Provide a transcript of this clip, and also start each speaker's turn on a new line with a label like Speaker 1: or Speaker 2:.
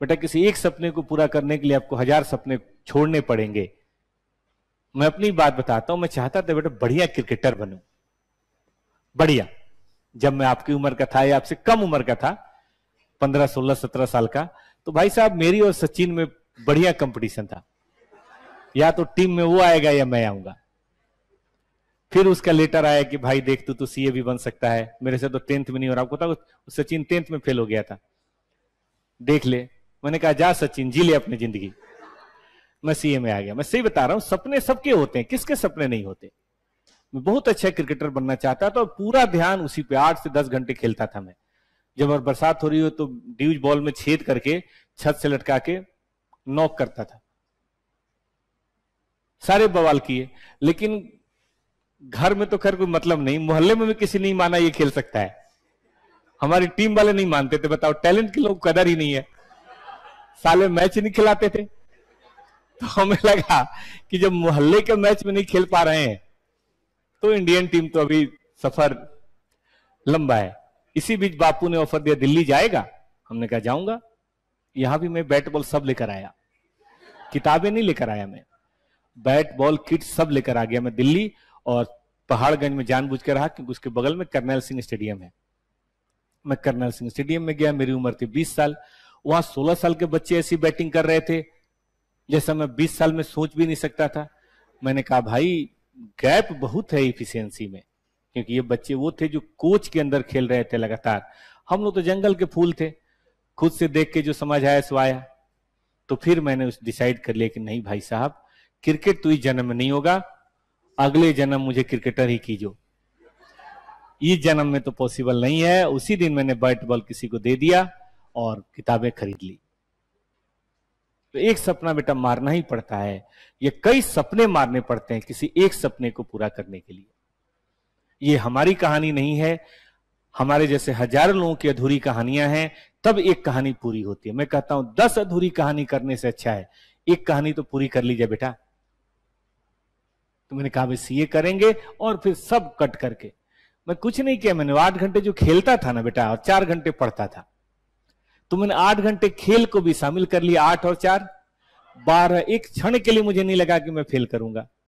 Speaker 1: बेटा किसी एक सपने को पूरा करने के लिए आपको हजार सपने छोड़ने पड़ेंगे मैं अपनी बात बताता हूं मैं चाहता था बेटा बढ़िया क्रिकेटर बनू बढ़िया जब मैं आपकी उम्र का था या आपसे कम उम्र का था पंद्रह सोलह सत्रह साल का तो भाई साहब मेरी और सचिन में बढ़िया कंपटीशन था या तो टीम में वो आएगा या मैं आऊंगा फिर उसका लेटर आया कि भाई देख तू तो सीए भी बन सकता है मेरे से तो टेंथ में नहीं हो रहा आपको सचिन टेंथ में फेल हो गया था देख ले मैंने कहा जा सचिन जी ले अपनी जिंदगी मैं सीए में आ गया मैं सही बता रहा हूं सपने सबके होते हैं किसके सपने नहीं होते मैं बहुत अच्छा क्रिकेटर बनना चाहता था और पूरा ध्यान उसी पे आठ से दस घंटे खेलता था मैं जब और बरसात हो रही हो तो ड्यूज बॉल में छेद करके छत से लटका के नॉक करता था सारे बवाल किए लेकिन घर में तो खैर कोई मतलब नहीं मोहल्ले में भी किसी नहीं माना ये खेल सकता है हमारी टीम वाले नहीं मानते थे बताओ टैलेंट के लोग कदर ही नहीं है साले मैच नहीं खिलाते थे तो हमें लगा कि जब मोहल्ले के मैच में नहीं खेल पा रहे हैं तो इंडियन टीम तो अभी सफर लंबा है इसी बीच बापू ने ऑफर दिया दिल्ली जाएगा हमने कहा जाऊंगा यहां भी मैं बैट बॉल सब लेकर आया किताबें नहीं लेकर आया मैं बैट बॉल किट सब लेकर आ गया मैं दिल्ली और पहाड़गंज में जानबूझ के रहा क्योंकि उसके बगल में कर्नल सिंह स्टेडियम है मैं कर्नल सिंह स्टेडियम में गया मेरी उम्र थी बीस साल वहां 16 साल के बच्चे ऐसी बैटिंग कर रहे थे जैसा मैं 20 साल में सोच भी नहीं सकता था मैंने कहा भाई गैप बहुत है इफिशियंसी में क्योंकि ये बच्चे वो थे जो कोच के अंदर खेल रहे थे लगातार हम लोग तो जंगल के फूल थे खुद से देख के जो समझ आया सो आया तो फिर मैंने उस डिसाइड कर लिया कि नहीं भाई साहब क्रिकेट तो इस जन्म में नहीं होगा अगले जन्म मुझे क्रिकेटर ही कीजो इस जन्म में तो पॉसिबल नहीं है उसी दिन मैंने बैट बॉल किसी को दे दिया और किताबें खरीद ली तो एक सपना बेटा मारना ही पड़ता है ये कई सपने मारने पड़ते हैं किसी एक सपने को पूरा करने के लिए ये हमारी कहानी नहीं है हमारे जैसे हजारों लोगों की अधूरी कहानियां हैं तब एक कहानी पूरी होती है मैं कहता हूं दस अधूरी कहानी करने से अच्छा है एक कहानी तो पूरी कर लीजिए बेटा तो मैंने कहा सीए करेंगे और फिर सब कट करके मैं कुछ नहीं किया मैंने आठ घंटे जो खेलता था ना बेटा और चार घंटे पढ़ता था तो मैंने आठ घंटे खेल को भी शामिल कर लिया आठ और चार बारह एक क्षण के लिए मुझे नहीं लगा कि मैं फेल करूंगा